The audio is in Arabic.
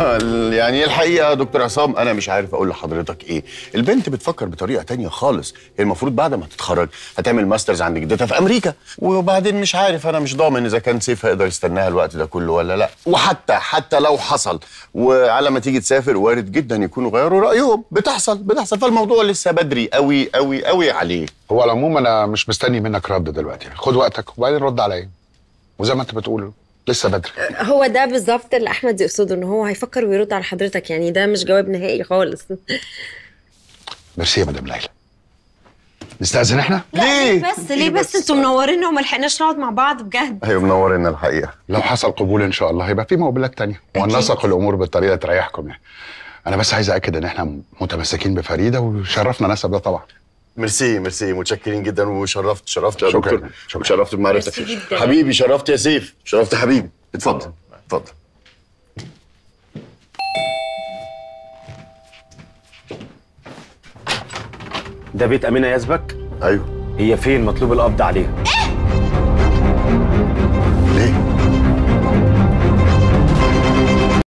يعني إيه الحقيقه دكتور عصام انا مش عارف اقول لحضرتك ايه البنت بتفكر بطريقه تانية خالص هي المفروض بعد ما تتخرج هتعمل ماسترز عند جدتها في امريكا وبعدين مش عارف انا مش ضامن اذا كان سيف هيقدر يستناها الوقت ده كله ولا لا وحتى حتى لو حصل وعلى ما تيجي تسافر وارد جدا يكونوا غيروا رايهم بتحصل بتحصل فالموضوع لسه بدري قوي قوي قوي عليه هو على العموم انا مش مستني منك رد دلوقتي خد وقتك وبعدين رد عليا وزي ما انت بتقول لسه بدري أه، هو ده بالظبط اللي احمد يقصده ان هو هيفكر ويرد على حضرتك يعني ده مش جواب نهائي خالص ميرسي يا مدام ليلى نستأذن احنا؟ ليه؟ ليه بس ليه بس, بس انتوا منورينا وما لحقناش نقعد مع بعض بجد ايوه منورينا الحقيقه لو حصل قبول ان شاء الله هيبقى في مقابلات تانية ونسق الامور بالطريقه تريحكم يعني انا بس عايز اكد ان احنا متمسكين بفريده وشرفنا نسب ده طبعا ميرسي ميرسي متشكرين جدا وشرفت شرفت شكرا شكرا شرفت بمعرفتك حبيبي شرفت يا سيف شرفت حبيبي اتفضل اتفضل ده بيت امينه يزبك ايوه هي فين مطلوب القبض عليها